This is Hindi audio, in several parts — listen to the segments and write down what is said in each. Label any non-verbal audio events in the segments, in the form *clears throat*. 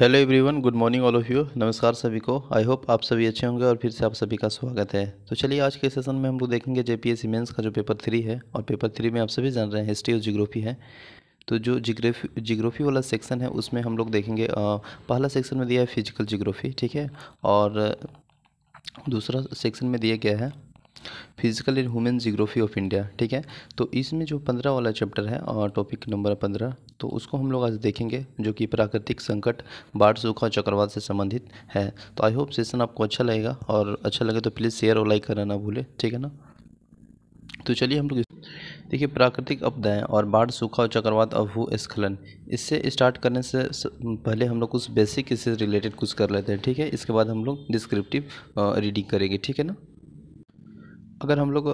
hello everyone good morning all of you नमस्कार सभी को आई होप आप सभी अच्छे होंगे और फिर से आप सभी का स्वागत है तो चलिए आज के सेशन में हम लोग देखेंगे जे पी का जो पेपर थ्री है और पेपर थ्री में आप सभी जान रहे हैं हिस्ट्री और जियोग्राफी है तो जो जिग्राफी जिग्राफी वाला सेक्शन है उसमें हम लोग देखेंगे पहला सेक्शन में दिया है फिजिकल जिग्राफी ठीक है और दूसरा सेक्शन में दिया गया है physical and human geography of India ठीक है तो इसमें जो पंद्रह वाला चैप्टर है और टॉपिक नंबर पंद्रह तो उसको हम लोग आज देखेंगे जो कि प्राकृतिक संकट बाढ़ सूखा और चक्रवात से संबंधित है तो आई होप सेशन आपको अच्छा लगेगा और अच्छा लगे तो प्लीज़ शेयर और लाइक करना ना भूलें ठीक है ना तो चलिए हम लोग देखिए प्राकृतिक आपदाएँ और बाढ़ सूखा और चक्रवात और भूस्खलन इससे स्टार्ट करने से पहले हम लोग कुछ बेसिक इससे रिलेटेड कुछ कर लेते हैं ठीक है इसके बाद हम लोग डिस्क्रिप्टिव रीडिंग करेंगे ठीक है ना अगर हम लोग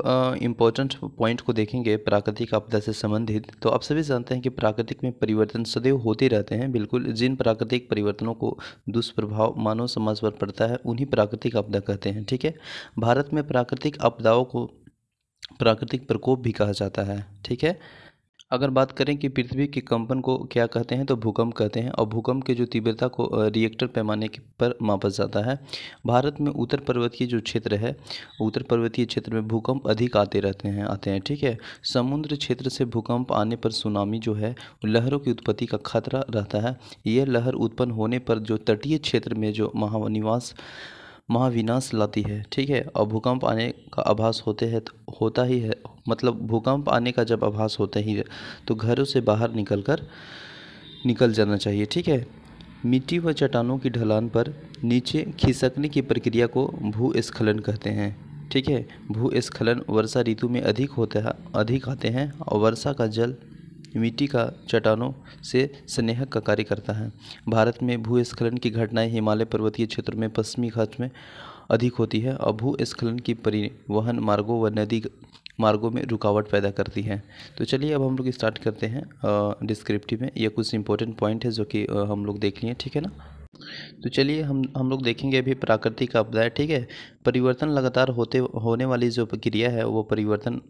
इम्पोर्टेंट पॉइंट को देखेंगे प्राकृतिक आपदा से संबंधित तो आप सभी जानते हैं कि प्राकृतिक में परिवर्तन सदैव होते रहते हैं बिल्कुल जिन प्राकृतिक परिवर्तनों को दुष्प्रभाव मानव समाज पर पड़ता है उन्हीं प्राकृतिक आपदा कहते हैं ठीक है भारत में प्राकृतिक आपदाओं को प्राकृतिक प्रकोप भी कहा जाता है ठीक है अगर बात करें कि पृथ्वी के कंपन को क्या कहते हैं तो भूकंप कहते हैं और भूकंप के जो तीव्रता को रिएक्टर पैमाने पर मापा जाता है भारत में उत्तर पर्वतीय जो क्षेत्र है उत्तर पर्वतीय क्षेत्र में भूकंप अधिक आते रहते हैं आते हैं ठीक है समुद्र क्षेत्र से भूकंप आने पर सुनामी जो है लहरों की उत्पत्ति का खतरा रहता है यह लहर उत्पन्न होने पर जो तटीय क्षेत्र में जो महानिवास महाविनाश लाती है ठीक है और भूकंप आने का आभास होते हैं तो होता ही है मतलब भूकंप आने का जब आभास होता ही तो घरों से बाहर निकल कर निकल जाना चाहिए ठीक है मिट्टी व चट्टानों की ढलान पर नीचे खिसकने की प्रक्रिया को भूस्खलन कहते हैं ठीक है भूस्खलन वर्षा ऋतु में अधिक होता है अधिक आते हैं और वर्षा का जल मिट्टी का चट्टानों से स्नेहक का कार्य करता है भारत में भूस्खलन की घटनाएं हिमालय पर्वतीय क्षेत्र में पश्चिमी घाट में अधिक होती है और भूस्खलन की परिवहन मार्गों व नदी मार्गों में रुकावट पैदा करती है तो चलिए अब हम लोग स्टार्ट करते हैं डिस्क्रिप्टिव में यह कुछ इंपॉर्टेंट पॉइंट है जो कि हम लोग देख लिए ठीक है ना तो चलिए हम हम लोग देखेंगे अभी प्राकृतिक आपदाएँ ठीक है परिवर्तन लगातार होते होने वाली जो प्रक्रिया है वो परिवर्तन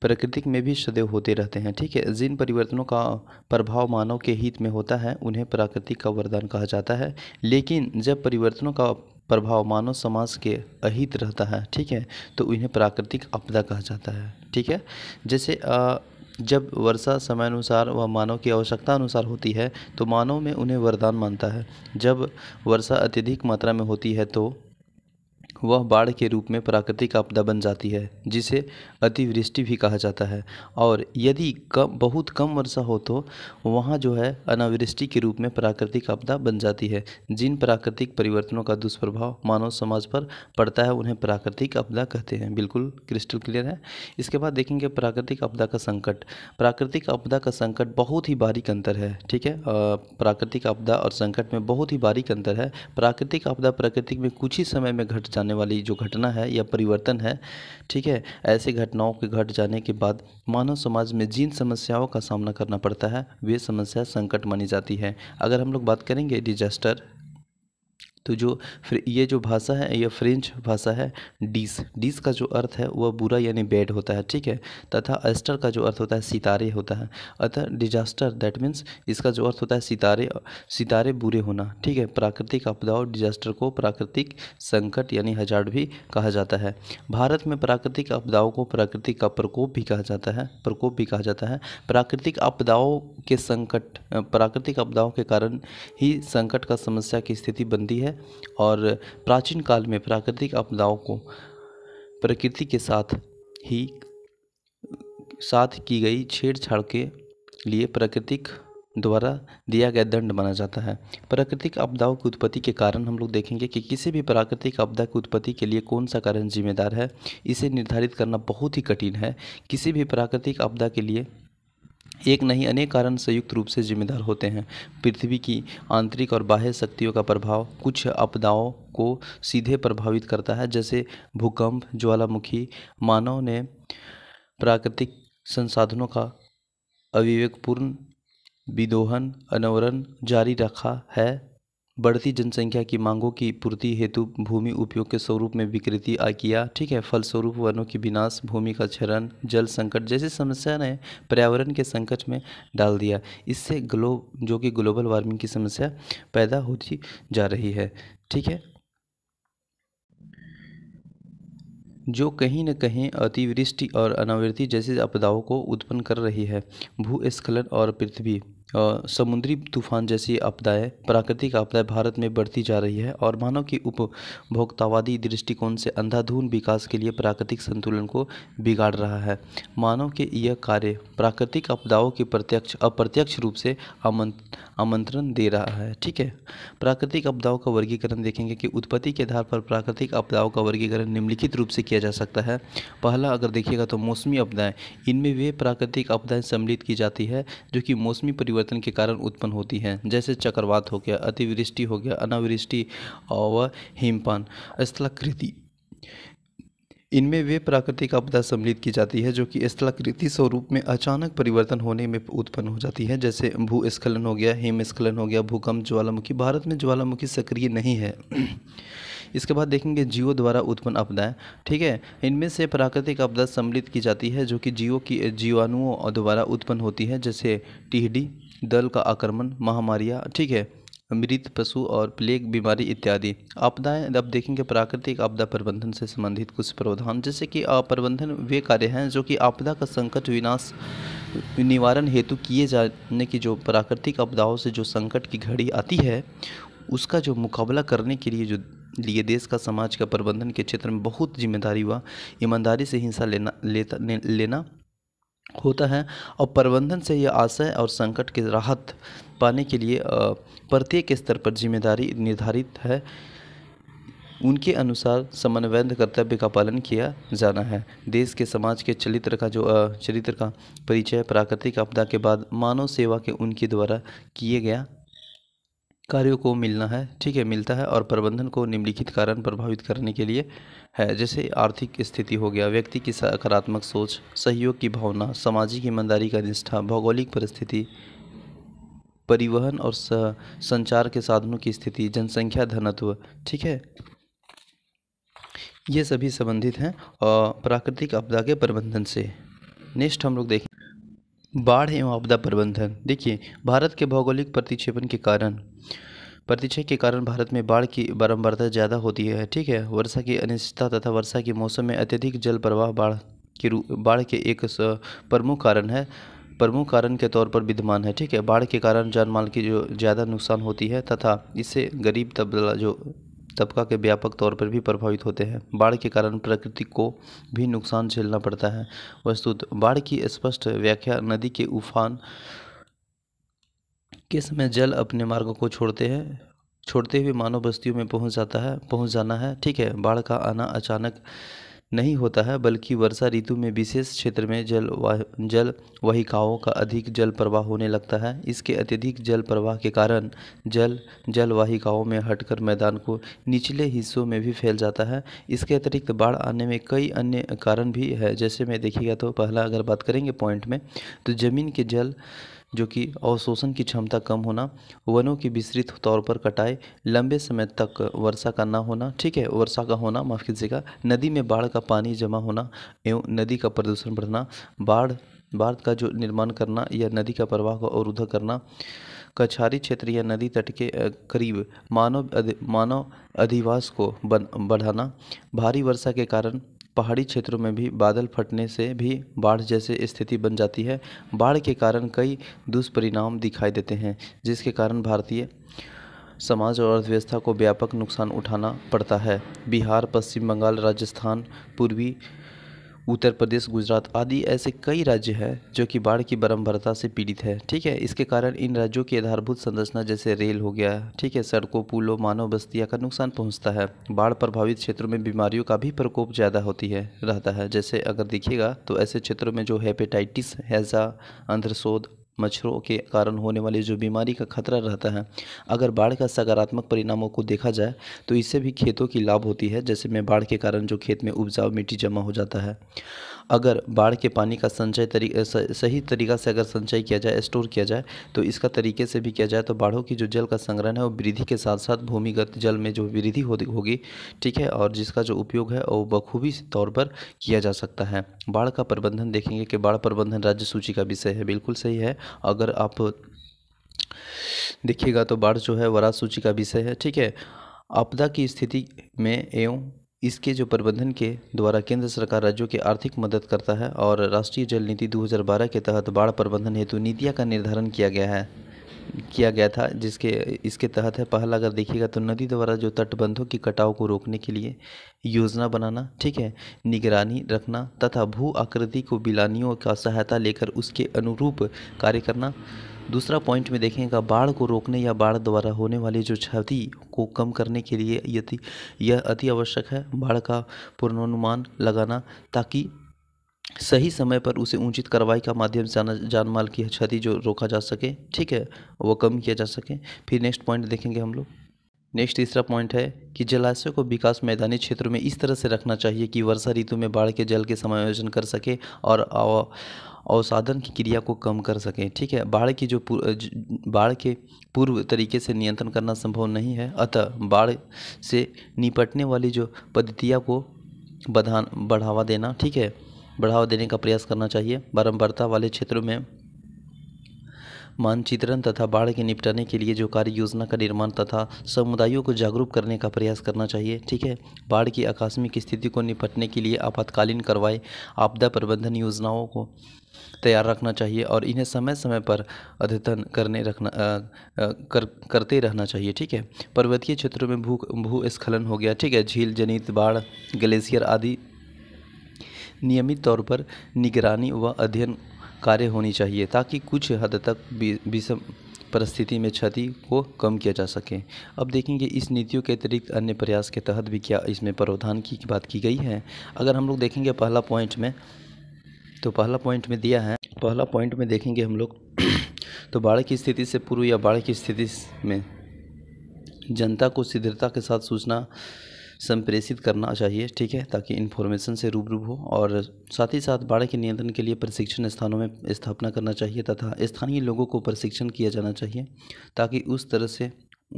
प्रकृति में भी सदैव होते रहते हैं ठीक है जिन परिवर्तनों का प्रभाव मानव के हित में होता है उन्हें प्राकृतिक का वरदान कहा जाता है लेकिन जब परिवर्तनों का प्रभाव मानव समाज के अहित रहता है ठीक है तो उन्हें प्राकृतिक आपदा कहा जाता है ठीक है जैसे आ, जब वर्षा समयानुसार व मानव की आवश्यकता अनुसार होती है तो मानव में उन्हें वरदान मानता है जब वर्षा अत्यधिक मात्रा में होती है तो वह बाढ़ के रूप में प्राकृतिक आपदा बन जाती है जिसे अतिवृष्टि भी कहा जाता है और यदि कम बहुत कम वर्षा हो तो वहाँ जो है अनावृष्टि के रूप में प्राकृतिक आपदा बन जाती है जिन प्राकृतिक परिवर्तनों का दुष्प्रभाव मानव समाज पर पड़ता है उन्हें प्राकृतिक आपदा कहते हैं बिल्कुल क्रिस्टल क्लियर है इसके बाद देखेंगे प्राकृतिक आपदा का संकट प्राकृतिक आपदा का संकट बहुत ही बारीक अंतर है ठीक है प्राकृतिक आपदा और संकट में बहुत ही बारीक अंतर है प्राकृतिक आपदा प्रकृति में कुछ ही समय में घट जाने आने वाली जो घटना है या परिवर्तन है ठीक है ऐसे घटनाओं के घट जाने के बाद मानव समाज में जिन समस्याओं का सामना करना पड़ता है वे समस्या संकट मानी जाती है अगर हम लोग बात करेंगे डिजास्टर तो जो ये जो भाषा है यह फ्रेंच भाषा है डीस डीस का जो अर्थ है वह बुरा यानी बैड होता है ठीक है तथा एस्टर का जो अर्थ होता है सितारे होता है अतः डिजास्टर दैट मीन्स इसका जो अर्थ होता है सितारे सितारे बुरे होना ठीक है प्राकृतिक आपदा और डिजास्टर को प्राकृतिक संकट यानी हजार भी कहा जाता है भारत में प्राकृतिक आपदाओं को प्राकृतिक का प्रकोप भी कहा जाता है प्रकोप भी कहा जाता है प्राकृतिक आपदाओं के संकट प्राकृतिक आपदाओं के कारण ही संकट का समस्या की स्थिति बनती है और प्राचीन काल में प्राकृतिक आपदाओं को प्रकृति के साथ ही साथ की गई छेड़छाड़ के लिए प्राकृतिक द्वारा दिया गया दंड माना जाता है प्राकृतिक आपदाओं की उत्पत्ति के कारण हम लोग देखेंगे कि किसी भी प्राकृतिक आपदा की उत्पत्ति के लिए कौन सा कारण जिम्मेदार है इसे निर्धारित करना बहुत ही कठिन है किसी भी प्राकृतिक आपदा के लिए एक नहीं अनेक कारण संयुक्त रूप से जिम्मेदार होते हैं पृथ्वी की आंतरिक और बाह्य शक्तियों का प्रभाव कुछ आपदाओं को सीधे प्रभावित करता है जैसे भूकंप ज्वालामुखी मानव ने प्राकृतिक संसाधनों का अविवेकपूर्ण विदोहन अनवरण जारी रखा है बढ़ती जनसंख्या की मांगों की पूर्ति हेतु भूमि उपयोग के स्वरूप में विकृति आ किया ठीक है फलस्वरूप वनों की विनाश भूमि का क्षरण जल संकट जैसी समस्या ने पर्यावरण के संकट में डाल दिया इससे ग्लो जो कि ग्लोबल वार्मिंग की समस्या पैदा होती जा रही है ठीक है जो कहीं न कहीं अतिवृष्टि और अनावृष्टि जैसी आपदाओं को उत्पन्न कर रही है भूस्खलन और पृथ्वी समुद्री तूफान जैसी आपदाएं प्राकृतिक आपदाएं भारत में बढ़ती जा रही है और मानव की उपभोक्तावादी दृष्टिकोण से अंधाधुंध विकास के लिए प्राकृतिक संतुलन को बिगाड़ रहा है मानव के यह कार्य प्राकृतिक आपदाओं के प्रत्यक्ष अप्रत्यक्ष रूप से आमंत्रण दे रहा है ठीक है प्राकृतिक आपदाओं का वर्गीकरण देखेंगे कि उत्पत्ति के आधार पर प्राकृतिक आपदाओं का वर्गीकरण निम्नलिखित रूप से किया जा सकता है पहला अगर देखिएगा तो मौसमी आपदाएँ इनमें वे प्राकृतिक आपदाएँ सम्मिलित की जाती है जो कि मौसमी परिवर्तन परिवर्तन के कारण उत्पन्न होती हैं जैसे चक्रवात हो गया अतिवृष्टि हो गया अनावृष्टि और हिमपान स्थलाकृति इनमें वे प्राकृतिक आपदा सम्मिलित की जाती है जो कि स्थलाकृति स्वरूप में अचानक परिवर्तन होने में उत्पन्न हो जाती है जैसे भूस्खलन हो गया हिमस्खलन हो गया भूकंप ज्वालामुखी भारत में ज्वालामुखी सक्रिय नहीं है इसके बाद देखेंगे जीवो द्वारा उत्पन्न आपदाएं ठीक है इनमें से प्राकृतिक आपदा सम्मिलित की जाती है जो कि जीवो की जीवाणुओं द्वारा उत्पन्न होती है जैसे टिहडी दल का आक्रमण महामारियाँ ठीक है मृत पशु और प्लेग बीमारी इत्यादि आपदाएं अब देखेंगे प्राकृतिक आपदा प्रबंधन से संबंधित कुछ प्रावधान जैसे कि प्रबंधन वे कार्य हैं जो कि आपदा का संकट विनाश निवारण हेतु किए जाने की जो प्राकृतिक आपदाओं से जो संकट की घड़ी आती है उसका जो मुकाबला करने के लिए जो लिए देश का समाज का प्रबंधन के क्षेत्र में बहुत जिम्मेदारी व ईमानदारी से हिस्सा लेना लेता लेना होता है और प्रबंधन से यह आशय और संकट की राहत पाने के लिए प्रत्येक स्तर पर जिम्मेदारी निर्धारित है उनके अनुसार समन्वय कर्तव्य का पालन किया जाना है देश के समाज के चरित्र का जो चरित्र का परिचय प्राकृतिक आपदा के बाद मानव सेवा के उनके द्वारा किए गया कार्यों को मिलना है ठीक है मिलता है और प्रबंधन को निम्नलिखित कारण प्रभावित करने के लिए है जैसे आर्थिक स्थिति हो गया व्यक्ति की सकारात्मक सोच सहयोग की भावना सामाजिक ईमानदारी का निष्ठा भौगोलिक परिस्थिति परिवहन और संचार के साधनों की स्थिति जनसंख्या धनत्व ठीक है ये सभी संबंधित हैं प्राकृतिक आपदा के प्रबंधन से नेक्स्ट हम लोग देखें बाढ़ एवं आपदा प्रबंधन देखिए भारत के भौगोलिक प्रतिक्षेपण के कारण प्रतिक्षय के कारण भारत में बाढ़ की बारंबारता ज़्यादा होती है ठीक है वर्षा की अनिश्चितता तथा वर्षा के मौसम में अत्यधिक जल प्रवाह बाढ़ के बाढ़ के एक प्रमुख कारण है प्रमुख कारण के तौर पर विद्यमान है ठीक है बाढ़ के कारण जानमाल की जो ज़्यादा नुकसान होती है तथा इससे गरीब तबला जो तबका के व्यापक तौर पर भी प्रभावित होते हैं बाढ़ के कारण प्रकृति को भी नुकसान झेलना पड़ता है वस्तुत बाढ़ की स्पष्ट व्याख्या नदी के उफान के समय जल अपने मार्ग को छोड़ते हैं छोड़ते हुए मानव बस्तियों में पहुंच जाता है पहुंच जाना है ठीक है बाढ़ का आना अचानक नहीं होता है बल्कि वर्षा ऋतु में विशेष क्षेत्र में जल वाह जल वाहिकाओं का अधिक जल प्रवाह होने लगता है इसके अत्यधिक जल प्रवाह के कारण जल जल वाहिकाओं में हटकर मैदान को निचले हिस्सों में भी फैल जाता है इसके अतिरिक्त बाढ़ आने में कई अन्य कारण भी है जैसे मैं देखिएगा तो पहला अगर बात करेंगे पॉइंट में तो ज़मीन के जल जो कि अवशोषण की क्षमता कम होना वनों की विस्तृत तौर पर कटाई लंबे समय तक वर्षा का ना होना ठीक है वर्षा का होना माफ़ कीजिएगा नदी में बाढ़ का पानी जमा होना एवं नदी का प्रदूषण बढ़ना बाढ़ बाढ़ का जो निर्माण करना या नदी का प्रवाह को अवरुद्ध करना कछारी क्षेत्र या नदी तट के करीब मानव अधि, मानव अधिवास को बढ़ाना भारी वर्षा के कारण पहाड़ी क्षेत्रों में भी बादल फटने से भी बाढ़ जैसे स्थिति बन जाती है बाढ़ के कारण कई दुष्परिणाम दिखाई देते हैं जिसके कारण भारतीय समाज और अर्थव्यवस्था को व्यापक नुकसान उठाना पड़ता है बिहार पश्चिम बंगाल राजस्थान पूर्वी उत्तर प्रदेश गुजरात आदि ऐसे कई राज्य हैं जो कि बाढ़ की बरम्बरता से पीड़ित है ठीक है इसके कारण इन राज्यों की आधारभूत संरचना जैसे रेल हो गया ठीक है सड़कों पुलों मानव बस्तियाँ का नुकसान पहुँचता है बाढ़ प्रभावित क्षेत्रों में बीमारियों का भी प्रकोप ज़्यादा होती है रहता है जैसे अगर देखिएगा तो ऐसे क्षेत्रों में जो हेपेटाइटिस हैज़ा अंध्रशोध मच्छरों के कारण होने वाली जो बीमारी का खतरा रहता है अगर बाढ़ का सकारात्मक परिणामों को देखा जाए तो इससे भी खेतों की लाभ होती है जैसे में बाढ़ के कारण जो खेत में उपजाऊ मिट्टी जमा हो जाता है अगर बाढ़ के पानी का संचय तरी सही तरीका से अगर संचय किया जाए स्टोर किया जाए तो इसका तरीके से भी किया जाए तो बाढ़ों की जो जल का संग्रहण है वो वृद्धि के साथ साथ भूमिगत जल में जो वृद्धि होगी ठीक है और जिसका जो उपयोग है वो बखूबी तौर पर किया जा सकता है बाढ़ का प्रबंधन देखेंगे कि बाढ़ प्रबंधन राज्य सूची का विषय है बिल्कुल सही है अगर आप देखिएगा तो बाढ़ जो है वराज सूची का विषय है ठीक है आपदा की स्थिति में एवं इसके जो प्रबंधन के द्वारा केंद्र सरकार राज्यों की आर्थिक मदद करता है और राष्ट्रीय जल नीति 2012 के तहत बाढ़ प्रबंधन हेतु नीतियाँ का निर्धारण किया गया है किया गया था जिसके इसके तहत है पहला अगर देखिएगा तो नदी द्वारा जो तटबंधों की कटाव को रोकने के लिए योजना बनाना ठीक है निगरानी रखना तथा भू आकृति को बिलानियों का सहायता लेकर उसके अनुरूप कार्य करना दूसरा पॉइंट में देखेंगे बाढ़ को रोकने या बाढ़ द्वारा होने वाली जो क्षति को कम करने के लिए यदि यह अति आवश्यक है बाढ़ का पूर्वानुमान लगाना ताकि सही समय पर उसे उचित कार्रवाई का माध्यम से जान माल की क्षति जो रोका जा सके ठीक है वो कम किया जा सके फिर नेक्स्ट पॉइंट देखेंगे हम लोग नेक्स्ट तीसरा पॉइंट है कि जलाशय को विकास मैदानी क्षेत्रों में इस तरह से रखना चाहिए कि वर्षा ऋतु में बाढ़ के जल के समायोजन कर सके और अवसाधन की क्रिया को कम कर सकें ठीक है बाढ़ की जो बाढ़ के पूर्व तरीके से नियंत्रण करना संभव नहीं है अतः बाढ़ से निपटने वाली जो पद्धतियाँ को बधान बढ़ावा देना ठीक है बढ़ावा देने का प्रयास करना चाहिए बारम्बारता वाले क्षेत्रों में मानचित्रण तथा बाढ़ के निपटाने के लिए जो कार्य योजना का निर्माण तथा समुदायों को जागरूक करने का प्रयास करना चाहिए ठीक है बाढ़ की आकस्मिक स्थिति को निपटने के लिए आपातकालीन कार्रवाई आपदा प्रबंधन योजनाओं को तैयार रखना चाहिए और इन्हें समय समय पर अद्यतन करने रखना आ, कर करते रहना चाहिए ठीक है पर्वतीय क्षेत्रों में भू भूस्खलन हो गया ठीक है झील जनित बाढ़ ग्लेशियर आदि नियमित तौर पर निगरानी व अध्ययन कार्य होनी चाहिए ताकि कुछ हद तक विषम परिस्थिति में क्षति को कम किया जा सके अब देखेंगे इस नीतियों के अतिरिक्त अन्य प्रयास के तहत भी क्या इसमें प्रावधान की बात की गई है अगर हम लोग देखेंगे पहला पॉइंट में तो पहला पॉइंट में दिया है पहला पॉइंट में देखेंगे हम लोग *clears throat* तो बाढ़ की स्थिति से पूर्व या बाढ़ की स्थिति में जनता को शीघ्रता के साथ सूचना संप्रेषित करना चाहिए ठीक है ताकि इन्फॉर्मेशन से रूबरू हो और साथ ही साथ बाढ़ के नियंत्रण के लिए प्रशिक्षण स्थानों में स्थापना करना चाहिए तथा स्थानीय लोगों को प्रशिक्षण किया जाना चाहिए ताकि उस तरह से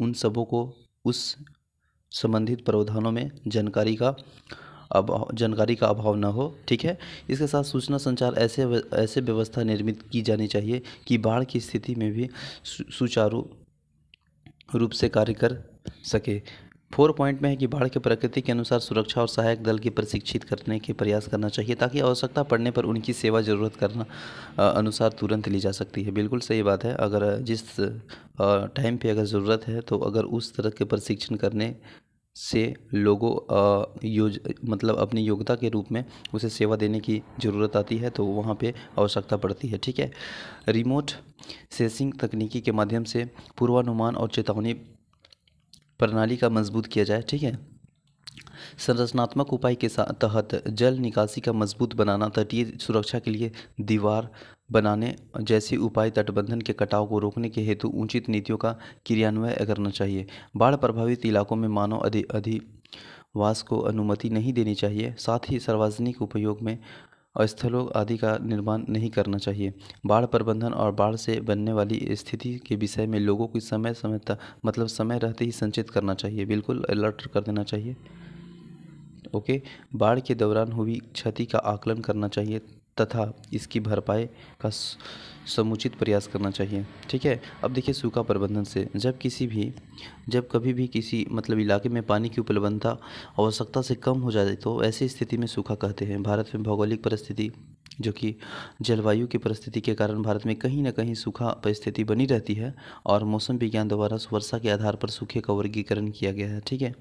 उन सबों को उस संबंधित प्रावधानों में जानकारी का अब जानकारी का अभाव ना हो ठीक है इसके साथ सूचना संचार ऐसे ऐसे व्यवस्था निर्मित की जानी चाहिए कि बाढ़ की स्थिति में भी सुचारू रूप से कार्य कर सके फोर पॉइंट में है कि बाढ़ के प्रकृति के अनुसार सुरक्षा और सहायक दल की प्रशिक्षित करने के प्रयास करना चाहिए ताकि आवश्यकता पड़ने पर उनकी सेवा ज़रूरत करना अनुसार तुरंत ली जा सकती है बिल्कुल सही बात है अगर जिस टाइम पे अगर ज़रूरत है तो अगर उस तरह के प्रशिक्षण करने से लोगों योज मतलब अपनी योग्यता के रूप में उसे सेवा देने की ज़रूरत आती है तो वहाँ पे आवश्यकता पड़ती है ठीक है रिमोट सेसिंग तकनीकी के माध्यम से पूर्वानुमान और चेतावनी प्रणाली का मजबूत किया जाए ठीक है संरचनात्मक उपाय के तहत जल निकासी का मजबूत बनाना तटीय सुरक्षा के लिए दीवार बनाने जैसे उपाय तटबंधन के कटाव को रोकने के हेतु उचित नीतियों का क्रियान्वय करना चाहिए बाढ़ प्रभावित इलाकों में मानव अधि अधिवास को अनुमति नहीं देनी चाहिए साथ ही सार्वजनिक उपयोग में स्थलों आदि का निर्माण नहीं करना चाहिए बाढ़ प्रबंधन और बाढ़ से बनने वाली स्थिति के विषय में लोगों को समय समय तक मतलब समय रहते ही संचित करना चाहिए बिल्कुल अलर्ट कर देना चाहिए ओके बाढ़ के दौरान हुई क्षति का आकलन करना चाहिए तथा इसकी भरपाई का समुचित प्रयास करना चाहिए ठीक है अब देखिए सूखा प्रबंधन से जब किसी भी जब कभी भी किसी मतलब इलाके में पानी की उपलब्धता आवश्यकता से कम हो जाए तो ऐसी स्थिति में सूखा कहते हैं भारत में भौगोलिक परिस्थिति जो कि जलवायु की परिस्थिति के कारण भारत में कहीं ना कहीं सूखा परिस्थिति बनी रहती है और मौसम विज्ञान द्वारा वर्षा के आधार पर सूखे का वर्गीकरण किया गया है ठीक है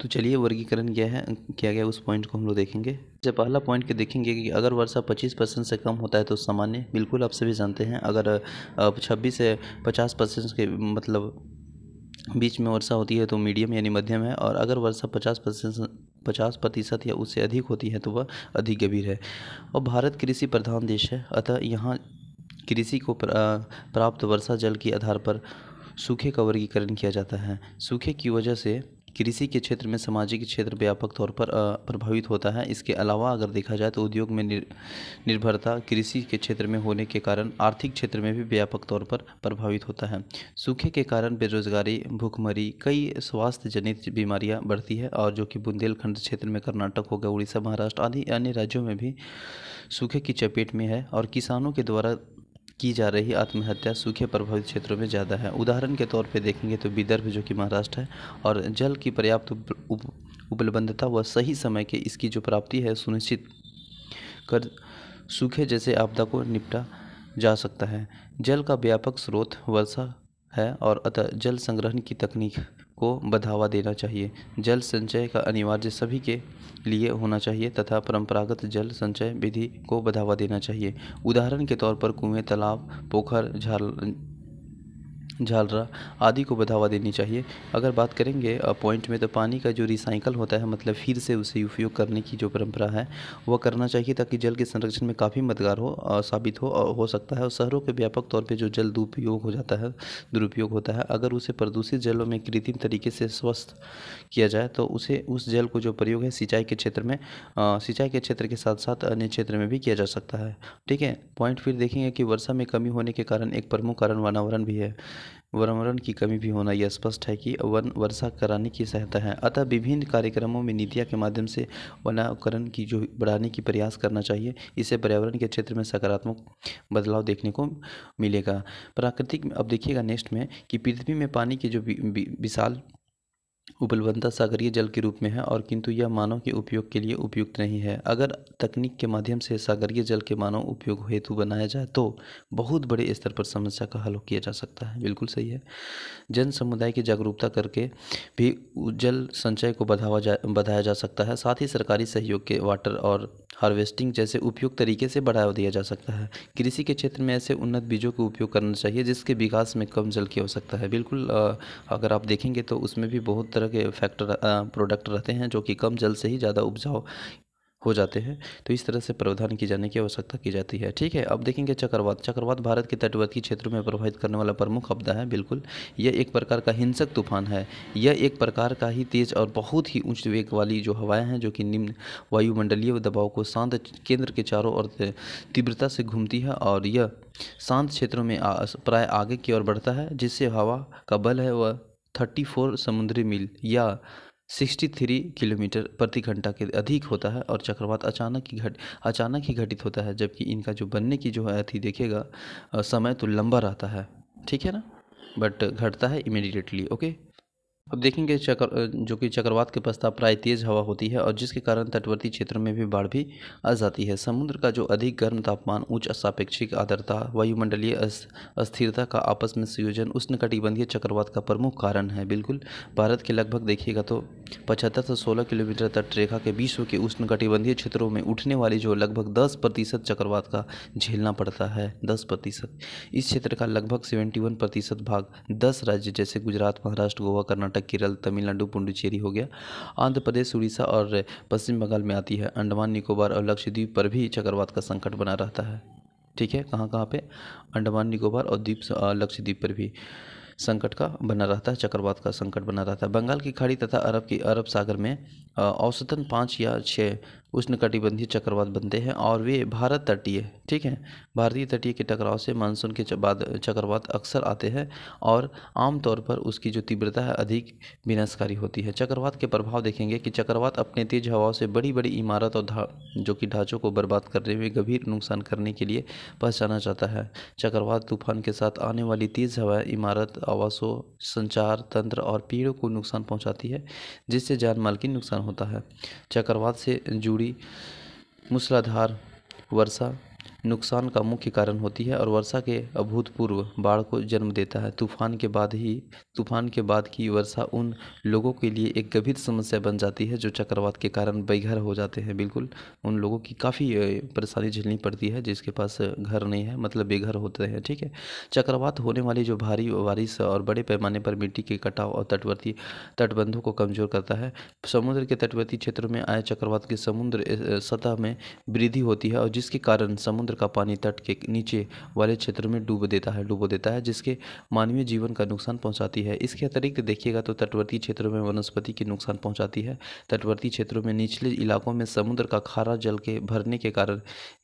तो चलिए वर्गीकरण क्या है किया गया उस पॉइंट को हम लोग देखेंगे जब पहला पॉइंट के देखेंगे कि अगर वर्षा 25 परसेंट से कम होता है तो सामान्य बिल्कुल आप सभी जानते हैं अगर छब्बीस से पचास परसेंट के मतलब बीच में वर्षा होती है तो मीडियम यानी मध्यम है और अगर वर्षा पचास परसेंट पचास प्रतिशत या उससे अधिक होती है तो वह अधिक गंभीर है और भारत कृषि प्रधान देश है अतः यहाँ कृषि को प्राप्त वर्षा जल के आधार पर सूखे का वर्गीकरण किया जाता है सूखे की वजह से कृषि के क्षेत्र में सामाजिक क्षेत्र व्यापक तौर पर प्रभावित होता है इसके अलावा अगर देखा जाए तो उद्योग में निर्भरता कृषि के क्षेत्र में होने के कारण आर्थिक क्षेत्र में भी व्यापक तौर पर प्रभावित होता है सूखे के कारण बेरोजगारी भूखमरी कई स्वास्थ्य जनित बीमारियाँ बढ़ती है और जो कि बुंदेलखंड क्षेत्र में कर्नाटक हो गया उड़ीसा महाराष्ट्र आदि अन्य राज्यों में भी सूखे की चपेट में है और किसानों के द्वारा की जा रही आत्महत्या सूखे प्रभावित क्षेत्रों में ज़्यादा है उदाहरण के तौर पर देखेंगे तो विदर्भ जो कि महाराष्ट्र है और जल की पर्याप्त उपलब्धता व सही समय के इसकी जो प्राप्ति है सुनिश्चित कर सूखे जैसे आपदा को निपटा जा सकता है जल का व्यापक स्रोत वर्षा है और अतः जल संग्रहण की तकनीक को बढ़ावा देना चाहिए जल संचय का अनिवार्य सभी के लिए होना चाहिए तथा परंपरागत जल संचय विधि को बढ़ावा देना चाहिए उदाहरण के तौर पर कुएं तालाब पोखर झाल झालरा आदि को बढ़ावा देनी चाहिए अगर बात करेंगे पॉइंट में तो पानी का जो रिसाइकल होता है मतलब फिर से उसे उपयोग करने की जो परंपरा है वह करना चाहिए ताकि जल के संरक्षण में काफ़ी मददगार हो आ, साबित हो हो सकता है और शहरों के व्यापक तौर पे जो जल दुरुपयोग हो जाता है दुरुपयोग होता है अगर उसे प्रदूषित जलों में कृत्रिम तरीके से स्वस्थ किया जाए तो उसे उस जल को जो प्रयोग है सिंचाई के क्षेत्र में सिंचाई के क्षेत्र के साथ साथ अन्य क्षेत्र में भी किया जा सकता है ठीक है पॉइंट फिर देखेंगे कि वर्षा में कमी होने के कारण एक प्रमुख कारण वातावरण भी है वर्मरण की कमी भी होना यह स्पष्ट है कि वन वर्षा कराने की सहायता है अतः विभिन्न कार्यक्रमों में नीतियाँ के माध्यम से वनाकरण की जो बढ़ाने की प्रयास करना चाहिए इससे पर्यावरण के क्षेत्र में सकारात्मक बदलाव देखने को मिलेगा प्राकृतिक अब देखिएगा नेक्स्ट में कि पृथ्वी में पानी की जो विशाल उपलब्धता सागरीय जल के रूप में है और किंतु यह मानव के उपयोग के लिए उपयुक्त नहीं है अगर तकनीक के माध्यम से सागरीय जल के मानव उपयोग हेतु बनाया जाए तो बहुत बड़े स्तर पर समस्या का हल किया जा सकता है बिल्कुल सही है जन समुदाय की जागरूकता करके भी जल संचय को बढ़ावा जा बढ़ाया जा सकता है साथ ही सरकारी सहयोग के वाटर और हार्वेस्टिंग जैसे उपयुक्त तरीके से बढ़ावा दिया जा सकता है कृषि के क्षेत्र में ऐसे उन्नत बीजों का उपयोग करना चाहिए जिसके विकास में कम जल की आवश्यकता है बिल्कुल अगर आप देखेंगे तो उसमें भी बहुत तरह तरह के फैक्टर प्रोडक्ट रहते हैं जो कि कम जल से ही ज़्यादा उपजाऊ हो जाते हैं तो इस तरह से प्रावधान की जाने की आवश्यकता की जाती है ठीक है अब देखेंगे चक्रवात चक्रवात भारत के तटवर्ती क्षेत्रों में प्रभावित करने वाला प्रमुख आपदा है बिल्कुल यह एक प्रकार का हिंसक तूफान है यह एक प्रकार का ही तेज और बहुत ही उच्च वेग वाली जो हवाएं हैं जो कि निम्न वायुमंडलीय दबाव को शांत केंद्र के चारों ओर तीव्रता से घूमती है और यह शांत क्षेत्रों में प्राय आगे की ओर बढ़ता है जिससे हवा का बल है वह थर्टी फोर समुद्री मील या 63 किलोमीटर प्रति घंटा के अधिक होता है और चक्रवात अचानक ही घट अचानक ही घटित होता है जबकि इनका जो बनने की जो है अति देखेगा समय तो लंबा रहता है ठीक है ना बट घटता है इमिडिएटली ओके अब देखेंगे चक्र जो कि चक्रवात के पश्चात प्राय तेज़ हवा होती है और जिसके कारण तटवर्ती क्षेत्र में भी बाढ़ भी आ जाती है समुद्र का जो अधिक गर्म तापमान उच्च सापेक्षिक आदरता वायुमंडलीय अस्थिरता का आपस में संयोजन उष्णकटिबंधीय चक्रवात का प्रमुख कारण है बिल्कुल भारत के लगभग देखिएगा तो पचहत्तर से सोलह किलोमीटर तट रेखा के विश्व के उष्णकटिबंधीय क्षेत्रों में उठने वाली जो लगभग दस प्रतिशत चक्रवात का झेलना पड़ता है दस प्रतिशत इस क्षेत्र का लगभग सेवेंटी वन प्रतिशत भाग दस राज्य जैसे गुजरात महाराष्ट्र गोवा कर्नाटक केरल तमिलनाडु पुडुचेरी हो गया आंध्र प्रदेश उड़ीसा और पश्चिम बंगाल में आती है अंडमान निकोबार और लक्षद्वीप पर भी चक्रवात का संकट बना रहता है ठीक है कहाँ कहाँ पर अंडमान निकोबार और द्वीप लक्षद्वीप पर भी संकट का बना रहता है चक्रवात का संकट बना रहता है बंगाल की खाड़ी तथा अरब की अरब सागर में औसतन पाँच या छः उष्णकटिबंधीय चक्रवात बनते हैं और वे भारत तटीय ठीक है भारतीय तटीय के टकराव से मानसून के बाद चक्रवात अक्सर आते हैं और आमतौर पर उसकी जो तीव्रता है अधिक विनाशकारी होती है चक्रवात के प्रभाव देखेंगे कि चक्रवात अपने तेज हवाओं से बड़ी बड़ी इमारत और जो कि ढांचों को बर्बाद करने में गंभीर नुकसान करने के लिए पहचाना जाता है चक्रवात तूफान के साथ आने वाली तेज हवाएं इमारत आवासों संचार तंत्र और पेड़ों को नुकसान पहुँचाती है जिससे जान माल की नुकसान होता है चक्रवात से जुड़ी मूसलाधार वर्षा नुकसान का मुख्य कारण होती है और वर्षा के अभूतपूर्व बाढ़ को जन्म देता है तूफान के बाद ही तूफान के बाद की वर्षा उन लोगों के लिए एक गंभीर समस्या बन जाती है जो चक्रवात के कारण बेघर हो जाते हैं बिल्कुल उन लोगों की काफ़ी परेशानी झेलनी पड़ती है जिसके पास घर नहीं है मतलब बेघर होते हैं ठीक है चक्रवात होने वाली जो भारी बारिश और बड़े पैमाने पर मिट्टी के कटाव और तटवर्ती तटबंधों को कमज़ोर करता है समुद्र के तटवर्ती क्षेत्रों में आए चक्रवात के समुद्र सतह में वृद्धि होती है और जिसके कारण समुद्र समुद्र का पानी तट के नीचे वाले क्षेत्र में डूब देता है डूबो देता है जिसके मानवीय जीवन का नुकसान पहुंचाती है इसके अतिरिक्त देखिएगा तो तटवर्ती क्षेत्रों में वनस्पति के नुकसान पहुंचाती है तटवर्ती क्षेत्रों में निचले इलाकों में समुद्र का खारा जल के भरने के कारण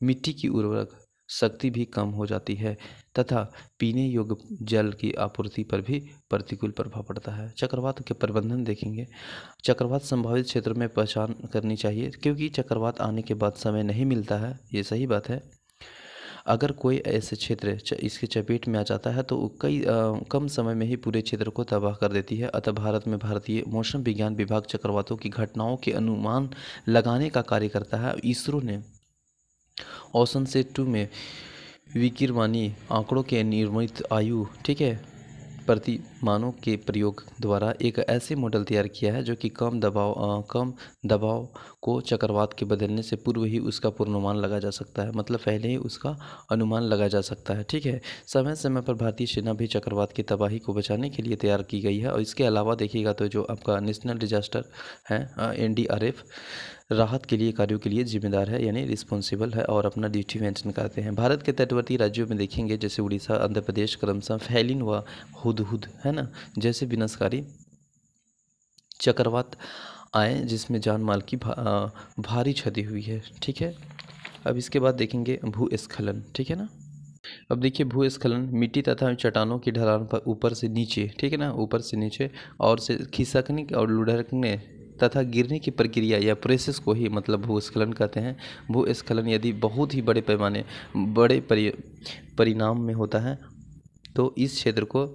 मिट्टी की उर्वरक शक्ति भी कम हो जाती है तथा पीने योग्य जल की आपूर्ति पर भी प्रतिकूल प्रभाव पड़ता है चक्रवात के प्रबंधन देखेंगे चक्रवात संभावित क्षेत्र में पहचान करनी चाहिए क्योंकि चक्रवात आने के बाद समय नहीं मिलता है ये सही बात है अगर कोई ऐसे क्षेत्र इसके चपेट में आ जाता है तो कई कम समय में ही पूरे क्षेत्र को तबाह कर देती है अतः भारत में भारतीय मौसम विज्ञान विभाग चक्रवातों की घटनाओं के अनुमान लगाने का कार्य करता है इसरो ने ओसन से टू में विकिरवानी आंकड़ों के निर्मित आयु ठीक है प्रतिमानों के प्रयोग द्वारा एक ऐसे मॉडल तैयार किया है जो कि कम दबाव आ, कम दबाव को चक्रवात के बदलने से पूर्व ही उसका पूर्वानुमान लगा जा सकता है मतलब पहले ही उसका अनुमान लगा जा सकता है ठीक है समय समय पर भारतीय सेना भी चक्रवात की तबाही को बचाने के लिए तैयार की गई है और इसके अलावा देखिएगा तो जो आपका नेशनल डिजास्टर है एन राहत के लिए कार्यों के लिए जिम्मेदार है यानी रिस्पॉन्सिबल है और अपना ड्यूटी मेंशन करते हैं भारत के तटवर्ती राज्यों में देखेंगे जैसे उड़ीसा आंध्र प्रदेश क्रमशः फैलिन व हुदहुद है ना जैसे विनाशकारी चक्रवात आए जिसमें जान माल की भा, भारी क्षति हुई है ठीक है अब इसके बाद देखेंगे भूस्खलन ठीक है ना अब देखिए भूस्खलन मिट्टी तथा चट्टानों की ढलान पर ऊपर से नीचे ठीक है ना ऊपर से नीचे और से खिसकने और लुढ़कने तथा गिरने की प्रक्रिया या प्रोसेस को ही मतलब भूस्खलन कहते हैं भूस्खलन यदि बहुत ही बड़े पैमाने बड़े परि परिणाम में होता है तो इस क्षेत्र को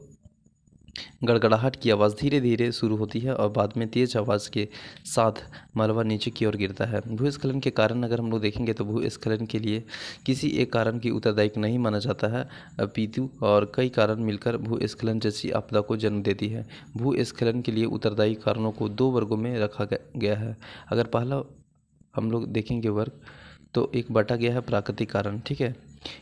गड़गड़ाहट की आवाज़ धीरे धीरे शुरू होती है और बाद में तेज़ आवाज़ के साथ मलबा नीचे की ओर गिरता है भूस्खलन के कारण अगर हम लोग देखेंगे तो भूस्खलन के लिए किसी एक कारण की उत्तरदायिक नहीं माना जाता है अपितु और कई कारण मिलकर भूस्खलन जैसी आपदा को जन्म देती है भूस्खलन के लिए उत्तरदायी कारणों को दो वर्गों में रखा गया है अगर पहला हम लोग देखेंगे वर्ग तो एक बांटा गया है प्राकृतिक कारण ठीक है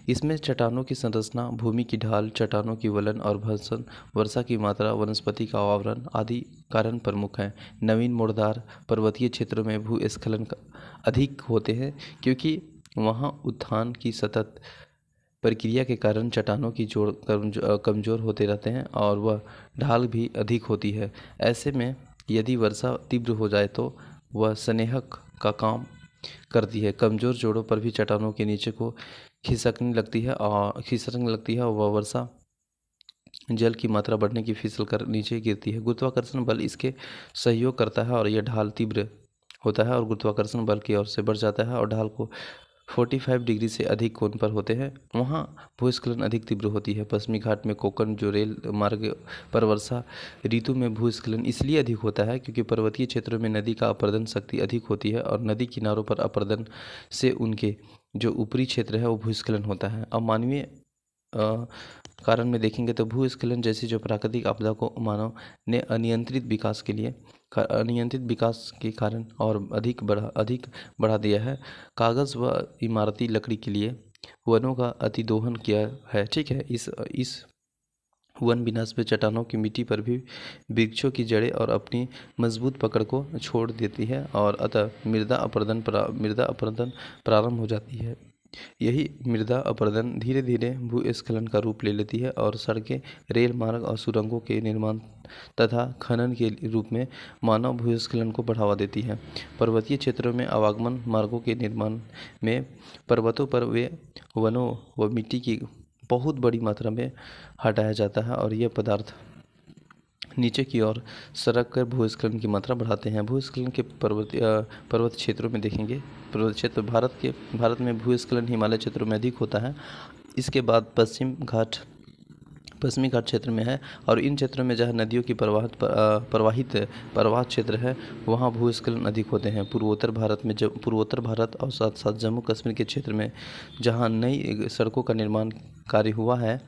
इसमें चट्टानों की संरचना भूमि की ढाल चट्टानों की वलन और भंसन वर्षा की मात्रा वनस्पति का आवरण आदि कारण प्रमुख हैं नवीन मुड़दार पर्वतीय क्षेत्रों में भूस्खलन अधिक होते हैं क्योंकि वहाँ उत्थान की सतत प्रक्रिया के कारण चट्टानों की जोड़ कमज़ोर होते रहते हैं और वह ढाल भी अधिक होती है ऐसे में यदि वर्षा तीव्र हो जाए तो वह स्नेहक का काम करती है कमज़ोर जोड़ों पर भी चट्टानों के नीचे को खिसकने लगती है और खिसकने लगती है वह वर्षा जल की मात्रा बढ़ने की फिसल कर नीचे गिरती है गुरुत्वाकर्षण बल इसके सहयोग करता है और यह ढाल तीव्र होता है और गुरुत्वाकर्षण बल की ओर से बढ़ जाता है और ढाल को 45 डिग्री से अधिक कोण पर होते हैं वहाँ भूस्खलन अधिक तीव्र होती है पश्चिमी घाट में कोकण जो रेल मार्ग पर वर्षा ऋतु में भूस्खलन इसलिए अधिक होता है क्योंकि पर्वतीय क्षेत्रों में नदी का अपर्दन शक्ति अधिक होती है और नदी किनारों पर अपर्दन से उनके जो ऊपरी क्षेत्र है वो भूस्खलन होता है अब मानवीय कारण में देखेंगे तो भूस्खलन जैसी जो प्राकृतिक आपदा को मानव ने अनियंत्रित विकास के लिए अनियंत्रित विकास के कारण और अधिक बढ़ा अधिक बढ़ा दिया है कागज़ व इमारती लकड़ी के लिए वनों का अतिदोहन किया है ठीक है इस इस वन विनाश में चट्टानों की मिट्टी पर भी वृक्षों की जड़ें और अपनी मजबूत पकड़ को छोड़ देती है और अतः मृदा अपरदन मृदा अपरदन प्रारंभ हो जाती है यही मृदा अपरदन धीरे धीरे भूस्खलन का रूप ले लेती है और सड़कें रेल मार्ग और सुरंगों के निर्माण तथा खनन के रूप में मानव भूस्खलन को बढ़ावा देती है पर्वतीय क्षेत्रों में आवागमन मार्गों के निर्माण में पर्वतों पर वे वनों व मिट्टी की बहुत बड़ी मात्रा में हटाया जाता है और यह पदार्थ नीचे की ओर सरक कर भूस्खलन की मात्रा बढ़ाते हैं भूस्खलन के पर्वत पर्वत क्षेत्रों में देखेंगे पर्वत क्षेत्र भारत के भारत में भूस्खलन हिमालय क्षेत्रों में अधिक होता है इसके बाद पश्चिम घाट पश्चिमी घाट क्षेत्र में है और इन क्षेत्रों में जहाँ नदियों की प्रवाह प्रवाहित प्रवाह क्षेत्र है वहाँ भूस्खलन अधिक होते हैं पूर्वोत्तर भारत में जब पूर्वोत्तर भारत और साथ साथ जम्मू कश्मीर के क्षेत्र में जहाँ नई सड़कों का निर्माण कार्य हुआ है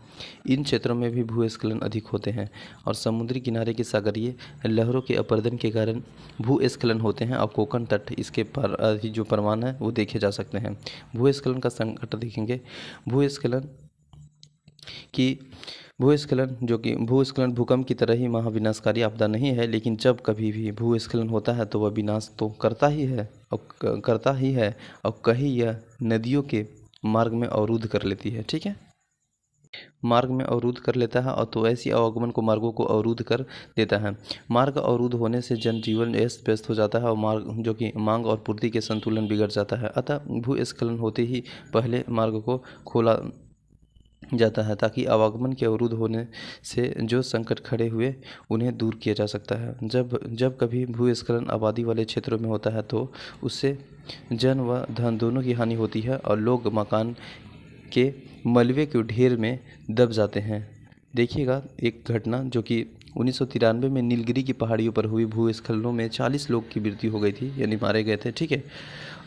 इन क्षेत्रों में भी भूस्खलन अधिक होते हैं और समुद्री किनारे के सागरीय लहरों के अपर्दन के कारण भूस्खलन होते हैं और कोकण तट इसके पर जो परमाण है वो देखे जा सकते हैं भूस्खलन का संकट देखेंगे भूस्खलन की भूस्खलन जो कि भूस्खलन भूकंप की तरह ही महाविनाशकारी आपदा नहीं है लेकिन जब कभी भी भूस्खलन होता है तो वह विनाश तो करता ही है और करता ही है और कहीं यह नदियों के मार्ग में अवरुद्ध कर लेती है ठीक है मार्ग में अवरुद्ध कर लेता है और तो ऐसी आवागमन को मार्गों को अवरुद्ध कर देता है मार्ग अवरुद्ध होने से जनजीवन अस्त व्यस्त हो जाता है और मार्ग जो कि मांग और पूर्ति के संतुलन बिगड़ जाता है अतः भूस्खलन होते ही पहले मार्ग को खोला जाता है ताकि आवागमन के अवरुद्ध होने से जो संकट खड़े हुए उन्हें दूर किया जा सकता है जब जब कभी भूस्खलन आबादी वाले क्षेत्रों में होता है तो उससे जन व धन दोनों की हानि होती है और लोग मकान के मलबे के ढेर में दब जाते हैं देखिएगा एक घटना जो कि उन्नीस में नीलगिरी की पहाड़ियों पर हुई भूस्खलनों में 40 लोग की मृत्यु हो गई थी यानी मारे गए थे ठीक है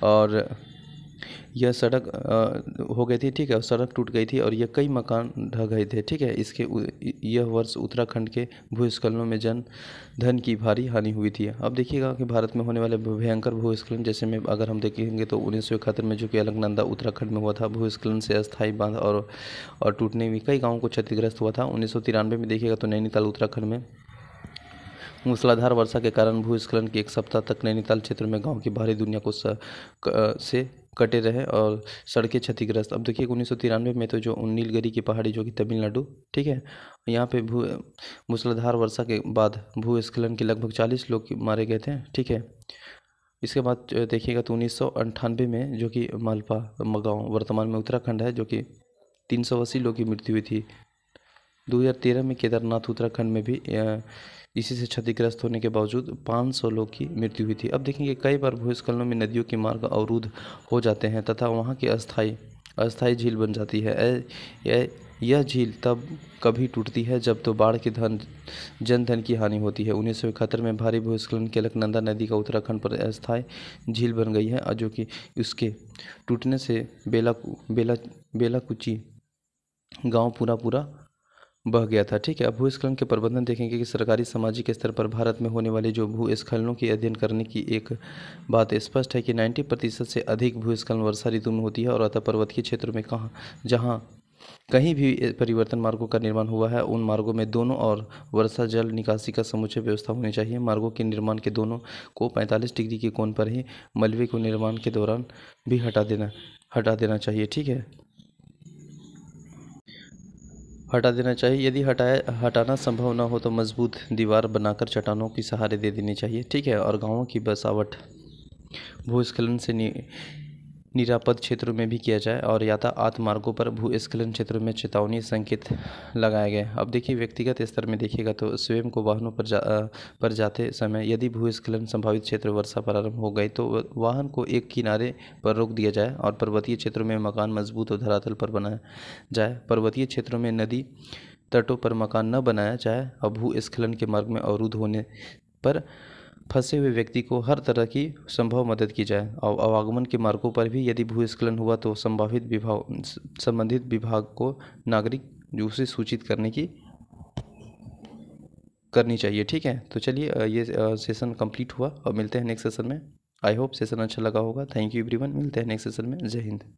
और यह सड़क हो गई थी ठीक है सड़क टूट गई थी और यह कई मकान ढह गए थे ठीक है इसके यह वर्ष उत्तराखंड के भूस्खलनों में जन धन की भारी हानि हुई थी अब देखिएगा कि भारत में होने वाले भयंकर भूस्खलन जैसे में अगर हम देखेंगे तो उन्नीस सौ इकहत्तर में जो कि अलगनंदा उत्तराखंड में हुआ था भूस्खलन से अस्थायी बांध और और टूटने में कई गाँव को क्षतिग्रस्त हुआ था उन्नीस सौ तिरानवे में देखिएगा तो नैनीताल उत्तराखंड में मूसलाधार वर्षा के कारण भूस्खलन के एक सप्ताह तक नैनीताल क्षेत्र में गांव की भारी दुनिया को से कटे रहे और सड़कें क्षतिग्रस्त अब देखिए उन्नीस में तो जो नीलगिरी की पहाड़ी जो कि तमिलनाडु ठीक है यहाँ पे भू मूसलाधार वर्षा के बाद भूस्खलन के लगभग चालीस लोग मारे गए थे ठीक है इसके बाद देखिएगा तो उन्नीस में जो कि मालपा मगाँव वर्तमान में उत्तराखंड है जो कि तीन लोग की मृत्यु हुई थी तेरह में केदारनाथ उत्तराखंड में भी इसी से क्षतिग्रस्त होने के बावजूद 500 लोग की मृत्यु हुई थी अब देखेंगे कई बार भूस्खलनों में नदियों के मार्ग अवरुद्ध हो जाते हैं तथा वहाँ की अस्थाई अस्थाई झील बन जाती है यह झील तब कभी टूटती है जब तो बाढ़ के धन जन धन की हानि होती है उन्नीस सौ इकहत्तर में भारी भूस्खलन के लखनंदा नदी का उत्तराखंड पर अस्थायी झील बन गई है जो कि उसके टूटने से बेला बेला बेलाकुची गांव पूरा पूरा बह गया था ठीक है अब भूस्खलन के प्रबंधन देखेंगे कि सरकारी सामाजिक स्तर पर भारत में होने वाले जो भूस्खलनों की अध्ययन करने की एक बात स्पष्ट है कि 90 प्रतिशत से अधिक भूस्खलन वर्षा ऋतु में होती है और अतः पर्वतीय क्षेत्रों में कहाँ जहाँ कहीं भी परिवर्तन मार्गों का निर्माण हुआ है उन मार्गों में दोनों और वर्षा जल निकासी का समुचित व्यवस्था होनी चाहिए मार्गों के निर्माण के दोनों को 45 डिग्री के कोण पर ही मलबे को निर्माण के दौरान भी हटा देना हटा देना चाहिए ठीक है हटा देना चाहिए यदि हटाया हटाना संभव ना हो तो मजबूत दीवार बनाकर चट्टानों की सहारे दे देनी चाहिए ठीक है और गाँवों की बसावट भूस्खलन से निरापद क्षेत्रों में भी किया जाए और यातायात मार्गों पर भूस्खलन क्षेत्रों में चेतावनी संकेत लगाए गए अब देखिए व्यक्तिगत स्तर में देखिएगा तो स्वयं को वाहनों पर जा पर जाते समय यदि भूस्खलन संभावित क्षेत्र वर्षा प्रारंभ हो गई तो वाहन को एक किनारे पर रोक दिया जाए और पर्वतीय क्षेत्रों में मकान मजबूत और धरातल पर बनाया जाए पर्वतीय क्षेत्रों में नदी तटों पर मकान न बनाया जाए और भूस्खलन के मार्ग में अवरुद्ध होने पर फंसे हुए व्यक्ति को हर तरह की संभव मदद की जाए और आवागमन के मार्गों पर भी यदि भूस्खलन हुआ तो संभावित विभाग संबंधित विभाग को नागरिक उसे सूचित करने की करनी चाहिए ठीक है तो चलिए ये सेशन कंप्लीट हुआ और मिलते हैं नेक्स्ट सेशन में आई होप सेशन अच्छा लगा होगा थैंक यू एवरीवन मिलते हैं नेक्स्ट सेशन में जय हिंद